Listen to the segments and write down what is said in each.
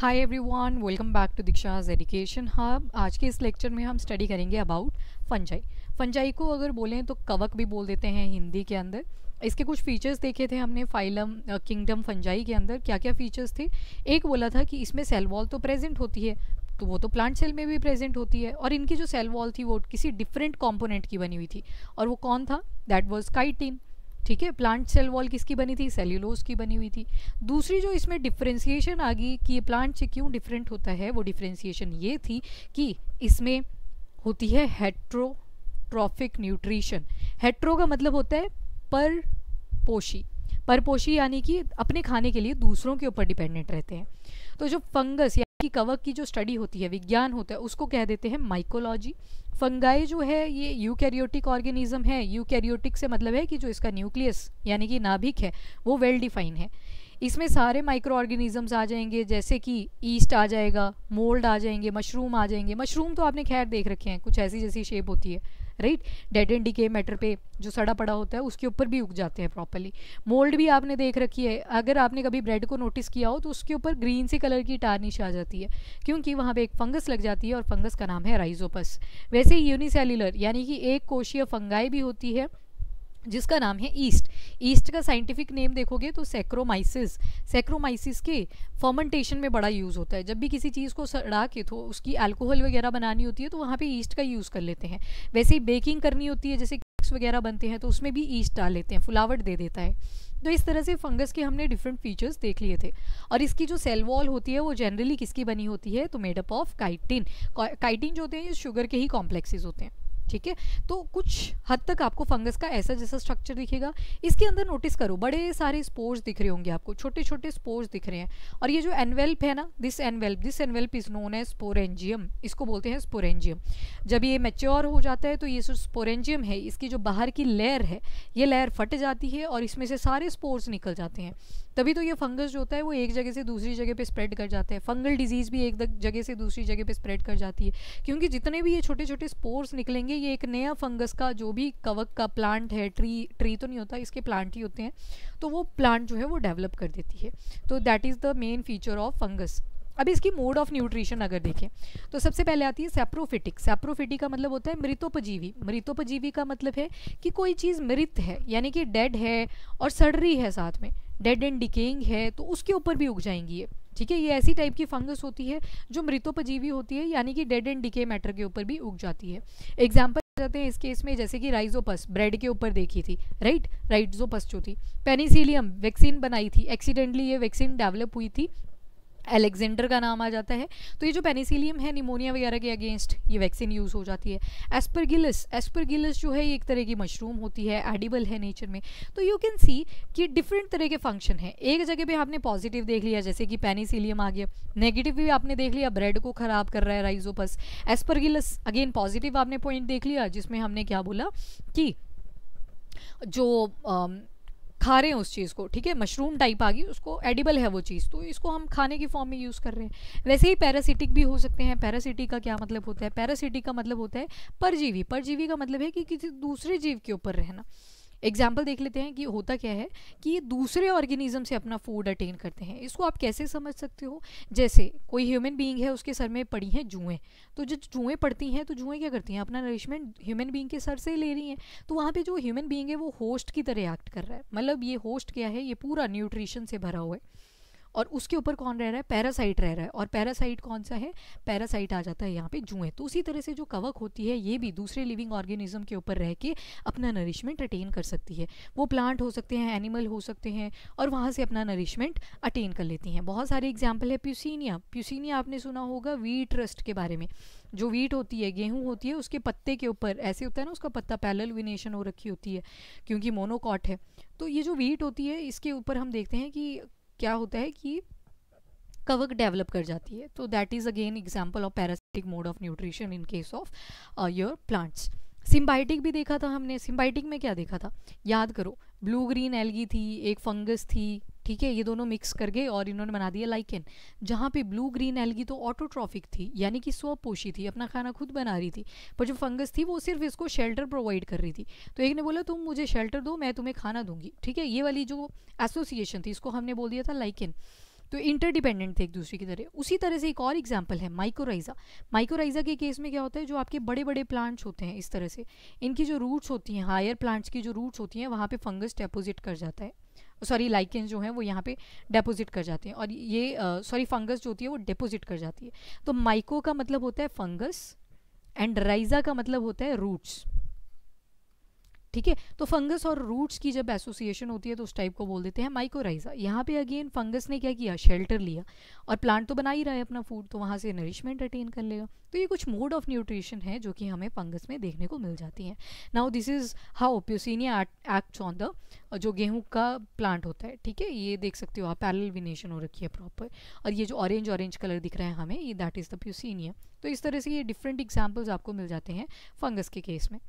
Hi everyone welcome back to Diksha's education hub आज के इस लेक्चर में हम स्टडी करेंगे अबाउट फंजाई फंजाई को अगर बोलें तो कवक भी बोल देते हैं हिंदी के अंदर इसके कुछ फीचर्स देखे थे हमने फाइलम किंगडम फंजाई के अंदर क्या क्या फीचर्स थे एक बोला था कि इसमें सेल वॉल तो प्रेजेंट होती है तो वो तो प्लांट सेल में भी प्रेजेंट होती है और इनकी जो सेल वॉल थी वो किसी डिफरेंट कॉम्पोनेंट की बनी हुई थी और वो कौन था दैट वॉज काइटिन ठीक है प्लांट सेल वॉल किसकी बनी थी सेल्यूलोज की बनी हुई थी दूसरी जो इसमें डिफ्रेंसीशन आ गई कि ये प्लांट से क्यों डिफरेंट होता है वो डिफ्रेंसीशन ये थी कि इसमें होती है हेट्रोट्रॉफिक न्यूट्रीशन हेट्रो का मतलब होता है पर पोशी परपोशी यानी कि अपने खाने के लिए दूसरों के ऊपर डिपेंडेंट रहते हैं तो जो फंगस या की कवक की जो स्टडी होती है विज्ञान होता है उसको कह देते हैं माइकोलॉजी फंगाई जो है ये यूकैरियोटिक ऑर्गेनिज्म है यूकैरियोटिक से मतलब है कि जो इसका न्यूक्लियस यानी कि नाभिक है वो वेल डिफाइन है इसमें सारे माइक्रो ऑर्गेनिज़म्स आ जाएंगे जैसे कि ईस्ट आ जाएगा मोल्ड आ जाएंगे मशरूम आ जाएंगे मशरूम तो आपने खैर देख रखे हैं कुछ ऐसी जैसी शेप होती है right dead and decay matter पे जो सड़ा पड़ा होता है उसके ऊपर भी उग जाते हैं प्रॉपरली मोल्ड भी आपने देख रखी है अगर आपने कभी ब्रेड को नोटिस किया हो तो उसके ऊपर ग्रीन से कलर की टार्निश आ जाती है क्योंकि वहाँ पे एक फंगस लग जाती है और फंगस का नाम है राइजोपस वैसे ही यूनिसेलुलर यानी कि एक कोशीय फंगाई भी होती है जिसका नाम है ईस्ट ईस्ट का साइंटिफिक नेम देखोगे तो सेक्रोमाइसिस सेक्रोमाइसिस के फर्मेंटेशन में बड़ा यूज़ होता है जब भी किसी चीज़ को सड़ा के तो उसकी अल्कोहल वगैरह बनानी होती है तो वहाँ पे ईस्ट का यूज़ कर लेते हैं वैसे ही बेकिंग करनी होती है जैसे केक्स वगैरह बनते हैं तो उसमें भी ईस्ट डाल लेते हैं फुलावट दे देता है तो इस तरह से फंगस के हमने डिफरेंट फीचर्स देख लिए थे और इसकी जो सेल वॉल होती है वो जनरली किसकी बनी होती है तो मेडअप ऑफ काइटिन काइटिन जो होते हैं ये शुगर के ही कॉम्प्लेक्सेज होते हैं ठीक है तो कुछ हद तक आपको फंगस का ऐसा जैसा स्ट्रक्चर दिखेगा इसके अंदर नोटिस करो बड़े सारे स्पोर्स दिख रहे होंगे आपको छोटे छोटे स्पोर्स दिख रहे हैं और ये जो एनवेल्प है ना this envelope this envelope is known है स्पोरेंजियम इसको बोलते हैं स्पोरेंजियम जब ये मेच्योर हो जाता है तो ये जो स्पोरेंजियम है इसकी जो बाहर की लेयर है ये लेयर फट जाती है और इसमें से सारे स्पोर्स निकल जाते हैं तभी तो ये फंगस जो होता है वो एक जगह से दूसरी जगह पे स्प्रेड कर जाता है फंगल डिजीज़ भी एक जगह से दूसरी जगह पे स्प्रेड कर जाती है क्योंकि जितने भी ये छोटे छोटे स्पोर्स निकलेंगे ये एक नया फंगस का जो भी कवक का प्लांट है ट्री ट्री तो नहीं होता इसके प्लांट ही होते हैं तो वो प्लांट जो है वो डेवलप कर देती है तो that is the main feature of fungus अब इसकी मोड ऑफ न्यूट्रिशन अगर देखें तो सबसे पहले आती है सेप्रोफिटिक सेप्रोफिटी का मतलब होता है मृतोपजीवी मृतोपजीवी का मतलब है कि कोई चीज़ मृत है यानी कि डेड है और सड़ रही है साथ में डेड एंड डिकेइंग है तो उसके ऊपर भी उग जाएंगी ये ठीक है ये ऐसी टाइप की फंगस होती है जो मृतोपजीवी होती है यानी कि डेड एंड डिके मैटर के ऊपर भी उग जाती है एग्जाम्पल जाते हैं इस केस में जैसे कि राइजोपस ब्रेड के ऊपर देखी थी राइट राइजोपस जो थी पेनिसिलियम वैक्सीन बनाई थी एक्सीडेंटली ये वैक्सीन डेवलप हुई थी एलेक्जेंडर का नाम आ जाता है तो ये जो पेनिसिलियम है निमोनिया वगैरह के अगेंस्ट ये वैक्सीन यूज़ हो जाती है एस्परगिलस एस्परगिलस जो है ये एक तरह की मशरूम होती है एडिबल है नेचर में तो यू कैन सी कि डिफरेंट तरह के फंक्शन हैं एक जगह पे आपने पॉजिटिव देख लिया जैसे कि पेनिसिलियम आ गया नेगेटिव भी आपने देख लिया ब्रेड को ख़राब कर रहा है राइजोपस एस्परगिलस अगेन पॉजिटिव आपने पॉइंट देख लिया जिसमें हमने क्या बोला कि जो um, खा रहे हैं उस चीज़ को ठीक है मशरूम टाइप आ गई उसको एडिबल है वो चीज़ तो इसको हम खाने की फॉर्म में यूज़ कर रहे हैं वैसे ही पैरासिटिक भी हो सकते हैं पैरासिटिक का क्या मतलब होता है पैरासिटिक का मतलब होता है परजीवी परजीवी का मतलब है कि किसी दूसरे जीव के ऊपर रहना एग्जाम्पल देख लेते हैं कि होता क्या है कि ये दूसरे ऑर्गेनिज्म से अपना फूड अटेन करते हैं इसको आप कैसे समझ सकते हो जैसे कोई ह्यूमन बीइंग है उसके सर में पड़ी हैं जुएँ तो जब जुएँ पड़ती हैं तो जुएँ क्या करती हैं अपना नरिशमेंट ह्यूमन बींग के सर से ही ले रही हैं तो वहाँ पर जो ह्यूमन बींग है वो होस्ट की तरह एक्ट कर रहा है मतलब ये होस्ट क्या है ये पूरा न्यूट्रिशन से भरा हुआ है और उसके ऊपर कौन रह रहा है पैरासाइट रह रहा है और पैरासाइट कौन सा है पैरासाइट आ जाता है यहाँ पे जुएँ तो उसी तरह से जो कवक होती है ये भी दूसरे लिविंग ऑर्गेनिज्म के ऊपर रह के अपना नरिशमेंट अटेन कर सकती है वो प्लांट हो सकते हैं एनिमल हो सकते हैं और वहाँ से अपना नरिशमेंट अटेन कर लेती हैं बहुत सारे एग्जाम्पल है प्यूसिनिया प्यूसिनिया आपने सुना होगा वीट रस्ट के बारे में जो वीट होती है गेहूँ होती है उसके पत्ते के ऊपर ऐसे होता है ना उसका पत्ता पैलल विनेशन हो रखी होती है क्योंकि मोनोकॉट है तो ये जो वीट होती है इसके ऊपर हम देखते हैं कि क्या होता है कि कवक डेवलप कर जाती है तो that is again example of parasitic mode of nutrition in case of your plants symbiotic भी देखा था हमने सिम्बाइटिक में क्या देखा था याद करो ब्लू ग्रीन एलगी थी एक फंगस थी ठीक है ये दोनों मिक्स कर गए और इन्होंने बना दिया लाइकेन जहाँ पे ब्लू ग्रीन एलगी तो ऑटोट्रॉफिक थी यानी कि स्वपोषी थी अपना खाना खुद बना रही थी पर जो फंगस थी वो सिर्फ इसको शेल्टर प्रोवाइड कर रही थी तो एक ने बोला तुम मुझे शेल्टर दो मैं तुम्हें खाना दूंगी ठीक है ये वाली जो एसोसिएशन थी इसको हमने बोल दिया था लाइकेन तो इंटरडिपेंडेंट थे एक दूसरे की तरह उसी तरह से एक और एग्जाम्पल है माइक्रोराइजा माइकोराइजा के केस में क्या होता है जो आपके बड़े बड़े प्लांट्स होते हैं इस तरह से इनकी जो रूट्स होती हैं हायर प्लांट्स की जो रूट्स होती हैं वहाँ पे फंगस डेपोजिट कर जाता है सॉरी लाइकिन जो है वो यहाँ पे डिपोजिट कर जाते हैं और ये सॉरी uh, फंगस जो होती है वो डिपोजिट कर जाती है तो माइको का मतलब होता है फंगस एंड राइजा का मतलब होता है रूट्स ठीक है तो फंगस और रूट्स की जब एसोसिएशन होती है तो उस टाइप को बोल देते हैं माइकोराइजा यहाँ पे अगेन फंगस ने क्या किया शेल्टर लिया और प्लांट तो बना ही रहा है अपना फूड तो वहाँ से नरिशमेंट अटेन कर लेगा तो ये कुछ मोड ऑफ न्यूट्रिशन है जो कि हमें फंगस में देखने को मिल जाती है now this is how Puccinia acts on the जो गेहूं का प्लांट होता है ठीक है ये देख सकते हो आप पैरल विनेशन हो रखी है प्रॉपर और ये जो ऑरेंज ऑरेंज कलर दिख रहा है हमें ये दैट इज़ द प्यूसिनिया तो इस तरह से ये डिफरेंट एग्जाम्पल्स आपको मिल जाते हैं फंगस के केस में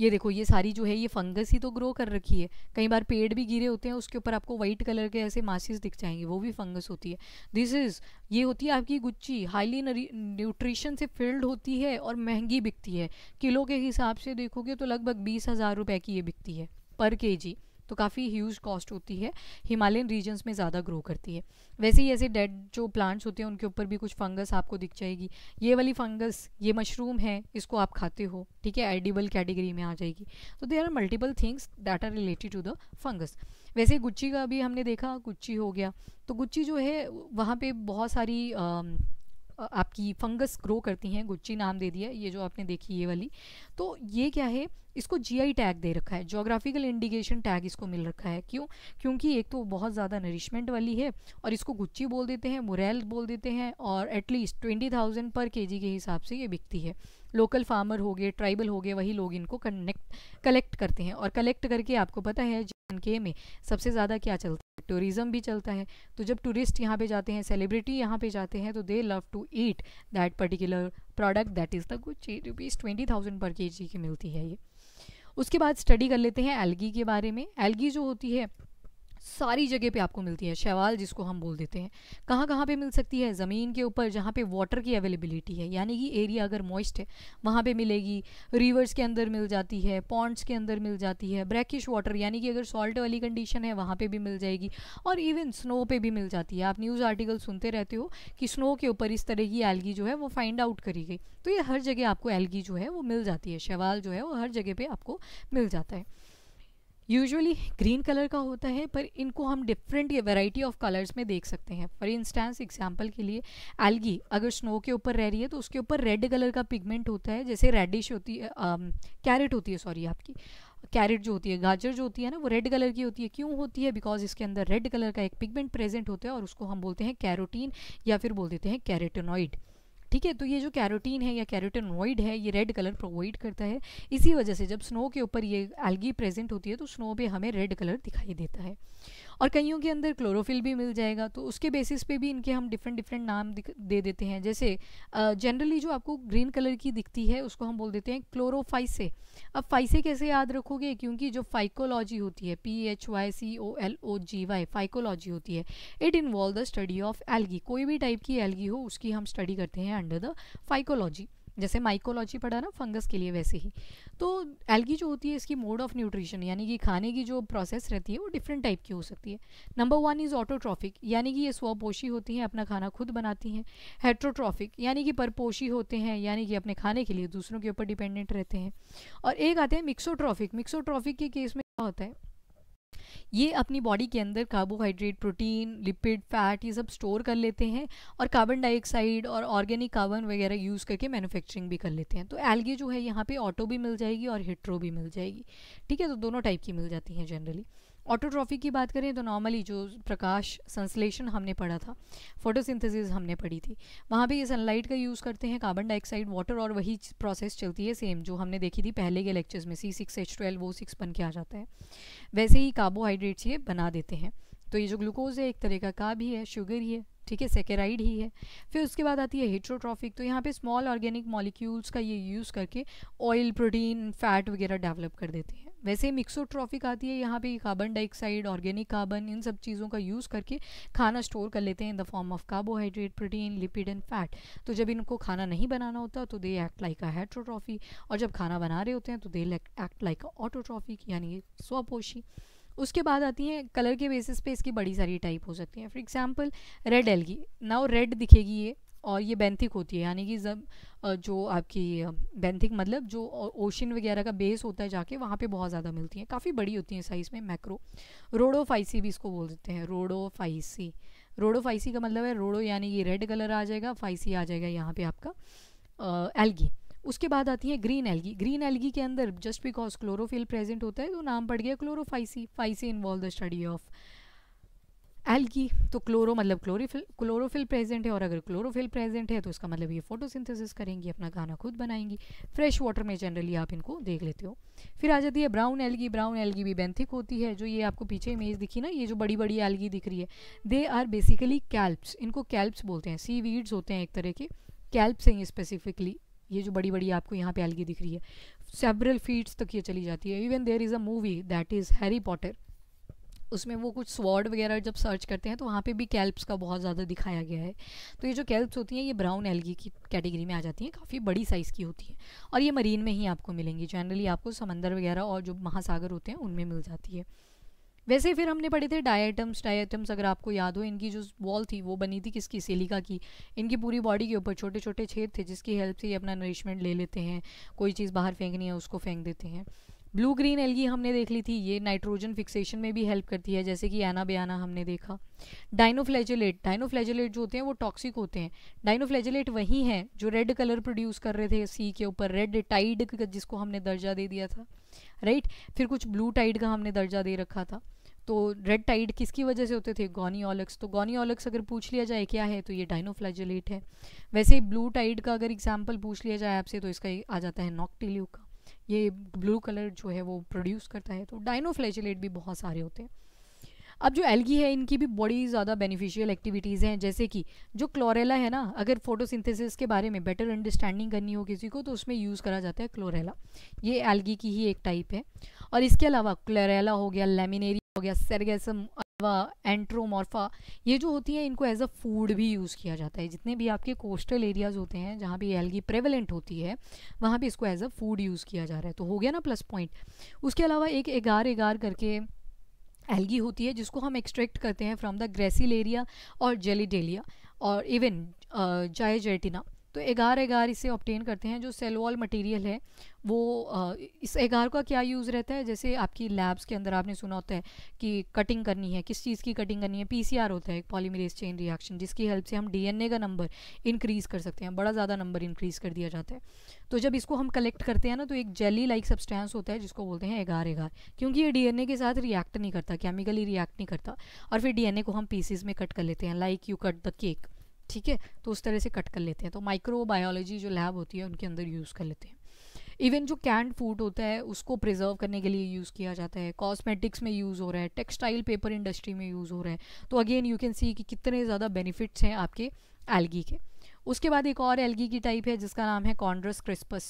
ये देखो ये सारी जो है ये फंगस ही तो ग्रो कर रखी है कई बार पेड़ भी गिरे होते हैं उसके ऊपर आपको व्हाइट कलर के ऐसे मासिस दिख जाएंगे वो भी फंगस होती है दिस इज़ ये होती है आपकी गुच्ची हाईली न्यूट्रिशन से फिल्ड होती है और महंगी बिकती है किलो के हिसाब से देखोगे तो लगभग बीस हज़ार रुपये की ये बिकती है पर के जी तो काफ़ी ह्यूज कॉस्ट होती है हिमालयन रीजन्स में ज़्यादा ग्रो करती है वैसे ही ऐसे डेड जो प्लांट्स होते हैं उनके ऊपर भी कुछ फंगस आपको दिख जाएगी ये वाली फंगस ये मशरूम है इसको आप खाते हो ठीक है एडिबल कैटेगरी में आ जाएगी तो there are multiple things that are related to the fungus वैसे गुच्ची का भी हमने देखा गुच्ची हो गया तो गुच्ची जो है वहाँ पे बहुत सारी uh, आपकी फंगस ग्रो करती हैं गुच्ची नाम दे दिया ये जो आपने देखी ये वाली तो ये क्या है इसको जीआई टैग दे रखा है जोग्राफिकल इंडिकेशन टैग इसको मिल रखा है क्यों क्योंकि एक तो बहुत ज़्यादा नरिशमेंट वाली है और इसको गुच्ची बोल देते हैं मुरैल बोल देते हैं और एटलीस्ट ट्वेंटी थाउजेंड पर के के हिसाब से ये बिकती है लोकल फार्मर हो गए ट्राइबल हो गए वही लोग इनको कनेक्ट कलेक्ट करते हैं और कलेक्ट करके आपको पता है के में सबसे ज़्यादा क्या चलता है टूरिज़्म भी चलता है तो जब टूरिस्ट यहाँ पे जाते हैं सेलिब्रिटी यहाँ पे जाते हैं तो they love to eat that particular product that is the good rupees twenty thousand per K जी की मिलती है ये उसके बाद स्टडी कर लेते हैं एलगी के बारे में एलगी जो होती है सारी जगह पे आपको मिलती है शैवाल जिसको हम बोल देते हैं कहाँ कहाँ पे मिल सकती है ज़मीन के ऊपर जहाँ पे वाटर की अवेलेबिलिटी है यानी कि एरिया अगर मॉइस्ट है वहाँ पे मिलेगी रिवर्स के अंदर मिल जाती है पॉन्ड्स के अंदर मिल जाती है ब्रैकिश वाटर यानी कि अगर सॉल्ट वाली कंडीशन है वहाँ पर भी मिल जाएगी और इवन स्नो पर भी मिल जाती है आप न्यूज़ आर्टिकल सुनते रहते हो कि स्नो के ऊपर इस तरह की एलगी जो है वो फाइंड आउट करी गई तो ये हर जगह आपको एलगी जो है वो मिल जाती है शैवाल जो है वो हर जगह पर आपको मिल जाता है यूजुअली ग्रीन कलर का होता है पर इनको हम डिफरेंट ये वेराइटी ऑफ कलर्स में देख सकते हैं फॉर इंस्टेंस एग्जाम्पल के लिए एल्गी अगर स्नो के ऊपर रह रही है तो उसके ऊपर रेड कलर का पिगमेंट होता है जैसे रेडिश होती है कैरेट um, होती है सॉरी आपकी कैरेट जो होती है गाजर जो होती है ना वो रेड कलर की होती है क्यों होती है बिकॉज इसके अंदर रेड कलर का एक पिगमेंट प्रेजेंट होता है और उसको हम बोलते हैं कैरोटीन या फिर बोल देते हैं कैरेटोनॉइड ठीक है तो ये जो कैरोटीन है या कैरोटेनोइड है ये रेड कलर प्रोवाइड करता है इसी वजह से जब स्नो के ऊपर ये एल्गी प्रेजेंट होती है तो स्नो पे हमें रेड कलर दिखाई देता है और कईयों के अंदर क्लोरोफिल भी मिल जाएगा तो उसके बेसिस पे भी इनके हम डिफरेंट डिफरेंट नाम दे देते हैं जैसे जनरली जो आपको ग्रीन कलर की दिखती है उसको हम बोल देते हैं क्लोरोफाइसे अब फाइसे कैसे याद रखोगे क्योंकि जो फाइकोलॉजी होती है P H Y C O L O G Y phycology होती है it involve the study of algae कोई भी टाइप की एल्गी हो उसकी हम स्टडी करते हैं अंडर द फाइकोलॉजी जैसे माइकोलॉजी पढ़ा ना फंगस के लिए वैसे ही तो एल्गी जो होती है इसकी मोड ऑफ न्यूट्रिशन यानी कि खाने की जो प्रोसेस रहती है वो डिफरेंट टाइप की हो सकती है नंबर वन इज़ ऑटोट्रॉफिक यानी कि ये स्वपोशी होती हैं अपना खाना खुद बनाती हैं हेट्रोट्रॉफिक यानी कि परपोशी होते हैं यानी कि अपने खाने के लिए दूसरों के ऊपर डिपेंडेंट रहते हैं और एक आते हैं मिक्सोट्रॉफिक मिक्सोट्रॉफिक के केस में क्या होता है ये अपनी बॉडी के अंदर कार्बोहाइड्रेट प्रोटीन लिपिड फैट ये सब स्टोर कर लेते हैं और कार्बन डाइऑक्साइड और ऑर्गेनिक कार्बन वगैरह यूज़ करके मैन्युफैक्चरिंग भी कर लेते हैं तो एल्गे जो है यहाँ पे ऑटो भी मिल जाएगी और हिट्रो भी मिल जाएगी ठीक है तो दोनों टाइप की मिल जाती हैं जनरली ऑटोट्रॉफी की बात करें तो नॉर्मली जो प्रकाश संश्लेषण हमने पढ़ा था फोटोसिंथेसिस हमने पढ़ी थी वहाँ भी ये सनलाइट का यूज़ करते हैं कार्बन डाइऑक्साइड वाटर और वही प्रोसेस चलती है सेम जो हमने देखी थी पहले के लेक्चर्स में सी सिक्स एच ट्वेल्व वो सिक्स बन के आ जाता है वैसे ही कार्बोहाइड्रेट्स ये बना देते हैं तो ये जो ग्लूकोज है एक तरह का भी है शुगर ही है ठीक है सेकेराइड ही है फिर उसके बाद आती है हेट्रोट्रॉफिक तो यहाँ पे स्मॉल ऑर्गेनिक मॉलिक्यूल्स का ये यूज़ करके ऑयल प्रोटीन फैट वगैरह डेवलप कर देते हैं वैसे मिक्सोट्रॉफिक आती है यहाँ पे कार्बन डाइऑक्साइड ऑर्गेनिक कार्बन इन सब चीज़ों का यूज़ करके खाना स्टोर कर लेते हैं in the form of carbohydrate protein lipid and fat तो जब इनको खाना नहीं बनाना होता तो दे एक्ट लाइक अ हेट्रोट्रॉफी और जब खाना बना रहे होते हैं तो they act like a autotrophic यानी स्वपोशी उसके बाद आती हैं कलर के बेसिस पे इसकी बड़ी सारी टाइप हो सकती हैं for example red algae now red दिखेगी ये और ये बेंथिक होती है यानी कि जब जो आपकी बेंथिक मतलब जो ओशन वगैरह का बेस होता है जाके वहाँ पे बहुत ज़्यादा मिलती हैं काफ़ी बड़ी होती हैं साइज़ में मैक्रो रोडोफाइसी भी इसको बोल देते हैं रोडोफाइसी रोडोफाइसी का मतलब है रोडो यानी ये रेड कलर आ जाएगा फाइसी आ जाएगा यहाँ पर आपका एल्गी uh, उसके बाद आती है ग्रीन एलगी ग्रीन एलगी के अंदर जस्ट बिकॉज क्लोरोफिल प्रेजेंट होता है तो नाम पड़ गया chlorophyceae phyceae involve the study of algae तो क्लोरो मतलब क्लोरोफिल क्लोरोफिल प्रेजेंट है और अगर क्लोरोफिल प्रेजेंट है तो उसका मतलब ये फोटोसिंथेसिस करेंगी अपना खाना खुद बनाएंगी फ्रेश वाटर में जनरली आप इनको देख लेते हो फिर आ जाती है ब्राउन एलगी ब्राउन एल्गी भी बेंथिक होती है जो ये आपको पीछे इमेज दिखी ना ये जो बड़ी बड़ी एलगी दिख रही है दे आर बेसिकली कैल्प्स इनको कैल्प्स बोलते हैं सी वीड्स होते हैं एक तरह के कैल्प्स हैं स्पेसिफिकली ये जो बड़ी बड़ी आपको यहाँ पे एलगी दिख रही है सेवरल फीट्स तक ये चली जाती है even there is a movie that is Harry Potter उसमें वो कुछ स्वॉर्ड वगैरह जब सर्च करते हैं तो वहाँ पे भी कैल्प्स का बहुत ज़्यादा दिखाया गया है तो ये जो कैल्प्स होती हैं ये ब्राउन एलगी की कैटेगरी में आ जाती हैं काफ़ी बड़ी साइज़ की होती हैं और ये मरीन में ही आपको मिलेंगी जनरली आपको समंदर वगैरह और जो महासागर होते हैं उनमें मिल जाती है वैसे फिर हमने पढ़े थे डायटम्स डायटम्स अगर आपको याद हो इनकी जो वॉल थी वो बनी थी किसकी सेलिका की इनकी पूरी बॉडी के ऊपर छोटे छोटे छेद थे जिसकी हेल्प से ये अपना नरिशमेंट ले लेते हैं कोई चीज़ बाहर फेंकनी है उसको फेंक देते हैं ब्लू ग्रीन एलगी हमने देख ली थी ये नाइट्रोजन फिक्सेशन में भी हेल्प करती है जैसे कि एना बयाना हमने देखा डाइनोफ्लैजिलेट डाइनोफ्लैजिलेट जो होते हैं वो टॉक्सिक होते हैं डाइनोफ्लैजिलेट वही हैं जो रेड कलर प्रोड्यूस कर रहे थे सी के ऊपर रेड टाइड जिसको हमने दर्जा दे दिया था राइट right? फिर कुछ ब्लू टाइड का हमने दर्जा दे रखा था तो रेड टाइड किसकी वजह से होते थे गोनी ऑलक्स तो गोनी ऑलक्स अगर पूछ लिया जाए क्या है तो ये डाइनोफ्लैजिलेट है वैसे ही ब्लू टाइड का अगर एग्जाम्पल पूछ लिया जाए आपसे तो इसका आ जाता है नॉकटिल्यू का ये ब्लू कलर जो है वो प्रोड्यूस करता है तो डाइनोफ्लैजिलेट भी बहुत सारे होते हैं अब जो एल्गी है इनकी भी बड़ी ज़्यादा बेनिफिशियल एक्टिविटीज़ हैं जैसे कि जो क्लोरेला है ना अगर फोटोसिंथेसिस के बारे में बेटर अंडरस्टैंडिंग करनी हो किसी को तो उसमें यूज़ करा जाता है क्लोरेला ये एल्गी की ही एक टाइप है और इसके अलावा क्लोरेला हो गया लेमिनेरी हो गया सेरगेसम अथवा एंट्रोमॉर्फा ये जो होती है इनको एज अ फूड भी यूज़ किया जाता है जितने भी आपके कोस्टल एरियाज़ होते हैं जहाँ भी एलगी प्रेवलेंट होती है वहाँ भी इसको एज अ फूड यूज़ किया जा रहा है तो हो गया ना प्लस पॉइंट उसके अलावा एक एगार एगार करके एल्गी होती है जिसको हम एक्सट्रैक्ट करते हैं फ्रॉम द ग्रेसिलेरिया और जेलीडेलिया और इवन जायजेटिना तो एगार एगार इसे ऑप्टेन करते हैं जो सेल वॉल मटीरियल है वो इस एगार का क्या यूज़ रहता है जैसे आपकी लैब्स के अंदर आपने सुना होता है कि कटिंग करनी है किस चीज़ की कटिंग करनी है पीसीआर होता है एक पॉलीमरेज चेन रिएक्शन जिसकी हेल्प से हम डीएनए का नंबर इंक्रीज़ कर सकते हैं बड़ा ज़्यादा नंबर इंक्रीज़ कर दिया जाता है तो जब इसको हम कलेक्ट करते हैं ना तो एक जेली लाइक सब्सटेंस होता है जिसको बोलते हैं एगार एगार क्योंकि ये डी के साथ रिएक्ट नहीं करता केमिकली रिएक्ट नहीं करता और फिर डी को हम पीसीज में कट कर लेते हैं like you cut the cake ठीक है तो उस तरह से कट कर लेते हैं तो माइक्रोबायोलॉजी जो लैब होती है उनके अंदर यूज़ कर लेते हैं इवन जो कैंड फूड होता है उसको प्रिजर्व करने के लिए यूज़ किया जाता है कॉस्मेटिक्स में यूज़ हो रहा है टेक्सटाइल पेपर इंडस्ट्री में यूज़ हो रहा है तो अगेन यू कैन सी कि कितने ज़्यादा बेनिफिट्स हैं आपके एल्गी के उसके बाद एक और एल्गी की टाइप है जिसका नाम है कॉन्ड्रस क्रिस्पस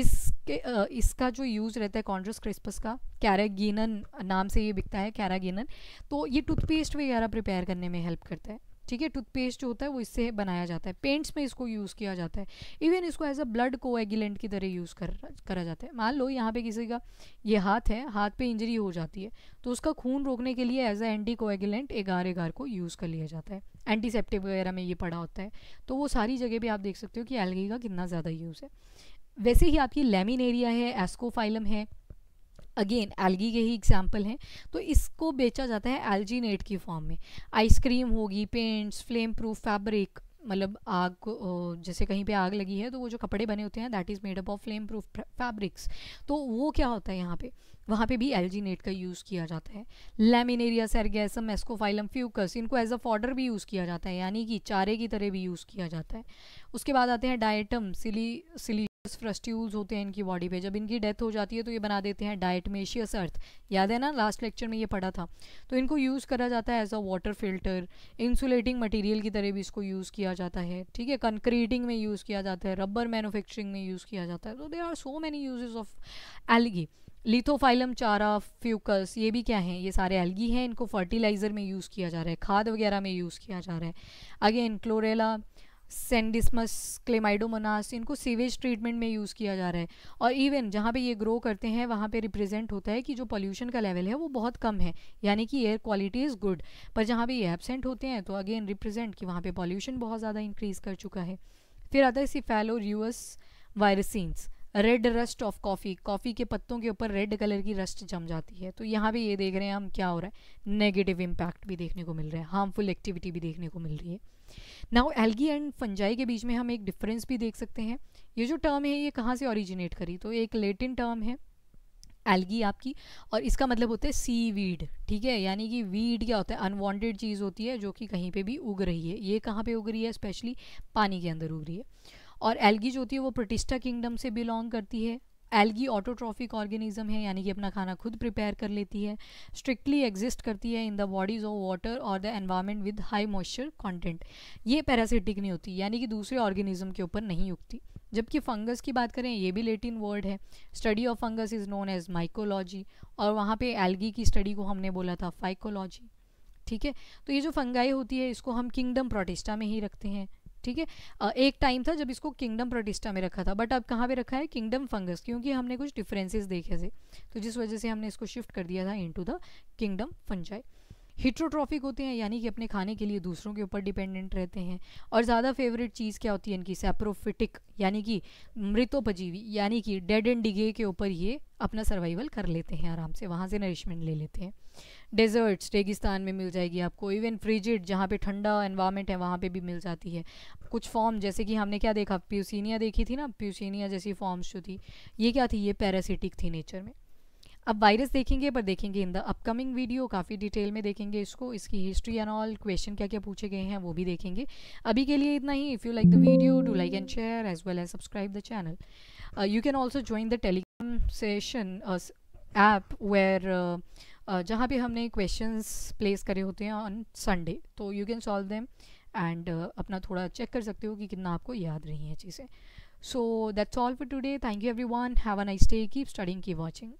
इसके इसका जो यूज़ रहता है कॉन्ड्रस क्रिस्पस का कैरागिनन नाम से ये बिकता है कैरागिनन तो ये टूथपेस्ट वगैरह प्रिपेयर करने में हेल्प करता है ठीक है टूथपेस्ट जो होता है वो इससे बनाया जाता है पेंट्स में इसको यूज़ किया जाता है इवन इसको एज अ ब्लड को एगिलेंट की तरह यूज़ कर करा जाता है मान लो यहाँ पे किसी का ये हाथ है हाथ पे इंजरी हो जाती है तो उसका खून रोकने के लिए एज अ एंटी कोएगिलेंट एगार एगार को यूज़ कर लिया जाता है एंटीसेप्टिक वगैरह में ये पड़ा होता है तो वो सारी जगह भी आप देख सकते हो कि एलगी का कितना ज़्यादा यूज़ है वैसे ही आपकी लेमिन एरिया है एस्कोफाइलम है अगेन एल्गी के ही एग्जाम्पल हैं तो इसको बेचा जाता है एल्जीनेट की फॉर्म में आइसक्रीम होगी पेंट्स फ्लेम प्रूफ फैब्रिक मतलब आग को जैसे कहीं पे आग लगी है तो वो जो कपड़े बने होते हैं that is made up of flame proof fabrics तो वो क्या होता है यहाँ पे वहाँ पे भी एल्जीनेट का यूज़ किया जाता है लेमिनेरिया सरगैसम एस्कोफाइलम फ्यूकस इनको एज अ फॉर्डर भी यूज़ किया जाता है यानी कि चारे की तरह भी यूज़ किया जाता है उसके बाद आते हैं डाइटम सिली सिली फ्रस्ट्यूल्स होते हैं इनकी बॉडी पे जब इनकी डेथ हो जाती है तो ये बना देते हैं डाइटमेशियस अर्थ याद है ना लास्ट लेक्चर में ये पढ़ा था तो इनको यूज़ करा जाता है as a water filter insulating material की तरह भी इसको यूज़ किया जाता है ठीक है कंक्रीटिंग में यूज़ किया जाता है रबर मैनुफेक्चरिंग में यूज़ किया जाता है तो they are so many usages of algae lithophyllum chara fucus ये भी क्या हैं ये सारे एलगी हैं इनको फर्टिलाइज़र में यूज़ किया जा रहा है खाद वगैरह में यूज़ किया जा रहा है अगेन क्लोरेला सेंडिसमस क्लेमाइडोमोनास इनको सीवेज ट्रीटमेंट में यूज़ किया जा रहा है और इवन जहाँ पे ये ग्रो करते हैं वहाँ पे रिप्रेजेंट होता है कि जो पोल्यूशन का लेवल है वो बहुत कम है यानी कि एयर क्वालिटी इज़ गुड पर जहाँ पे ये एबसेंट होते हैं तो अगेन रिप्रेजेंट कि वहाँ पे पॉल्यूशन बहुत ज़्यादा इंक्रीज़ कर चुका है फिर आता है cephaleuros virescens red rust of coffee coffee के पत्तों के ऊपर रेड कलर की रस्ट जम जाती है तो यहाँ भी ये देख रहे हैं हम क्या हो रहा है नेगेटिव इम्पैक्ट भी देखने को मिल रहा है हार्मफुल एक्टिविटी भी देखने को मिल रही है नाउ एल्गी एंड फंजाई के बीच में हम एक डिफरेंस भी देख सकते हैं ये जो टर्म है ये कहाँ से ऑरिजिनेट करी तो एक लेटिन टर्म है एल्गी आपकी और इसका मतलब होता है सी वीड ठीक है यानी कि वीड क्या होता है अनवांटेड चीज़ होती है जो कि कहीं पे भी उग रही है ये कहाँ पे उग रही है स्पेशली पानी के अंदर उग रही है और एल्गी जो होती है वो प्रोटिस्टा किंगडम से बिलोंग करती है एल्गी ऑटोट्रॉफिक ऑर्गेनिज्म है यानी कि अपना खाना खुद प्रिपेयर कर लेती है स्ट्रिक्टली एग्जिस्ट करती है in the bodies of water और the environment with high moisture content ये पैरासिटिक नहीं होती यानी कि दूसरे ऑर्गेनिज्म के ऊपर नहीं उगती जबकि फंगस की बात करें ये भी लेटिन वर्ड है study of fungus is known as mycology और वहाँ पर एल्गी की स्टडी को हमने बोला था फाइकोलॉजी ठीक है तो ये जो फंगाई होती है इसको हम किंगडम प्रोटिस्टा में ही रखते हैं ठीक है एक टाइम था जब इसको किंगडम प्रोटिस्टा में रखा था बट अब कहाँ पे रखा है किंगडम फंगस क्योंकि हमने कुछ डिफरेंसेस देखे थे तो जिस वजह से हमने इसको शिफ्ट कर दिया था into the kingdom fungi heterotrophic होते हैं यानी कि अपने खाने के लिए दूसरों के ऊपर डिपेंडेंट रहते हैं और ज़्यादा फेवरेट चीज़ क्या होती है इनकी सेप्रोफिटिक यानी कि मृतोपजीवी यानी कि डेड एंड डिगे के ऊपर ये अपना सर्वाइवल कर लेते हैं आराम से वहाँ से नरिशमेंट ले लेते हैं डेजर्ट्स रेगिस्तान में मिल जाएगी आपको इवन फ्रिजिड जहाँ पे ठंडा एनवायरनमेंट है वहाँ पे भी मिल जाती है कुछ फॉर्म जैसे कि हमने क्या देखा प्यूसिनिया देखी थी ना प्यूसिनिया जैसी फॉर्म्स जो थी ये क्या थी ये पैरासिटिक थी नेचर में अब वायरस देखेंगे पर देखेंगे इन द अपकमिंग वीडियो काफ़ी डिटेल में देखेंगे इसको इसकी हिस्ट्री एंड ऑल क्वेश्चन क्या क्या पूछे गए हैं वो भी देखेंगे अभी के लिए इतना ही if you like the video do like and share as well as subscribe the channel you can also join the Telegram session app where जहाँ पे हमने क्वेश्चंस प्लेस करे होते हैं ऑन संडे तो you can solve them and अपना थोड़ा check कर सकते हो कि कितना आपको याद रही हैं चीज़ें so that's all for today thank you everyone have a nice day keep studying keep watching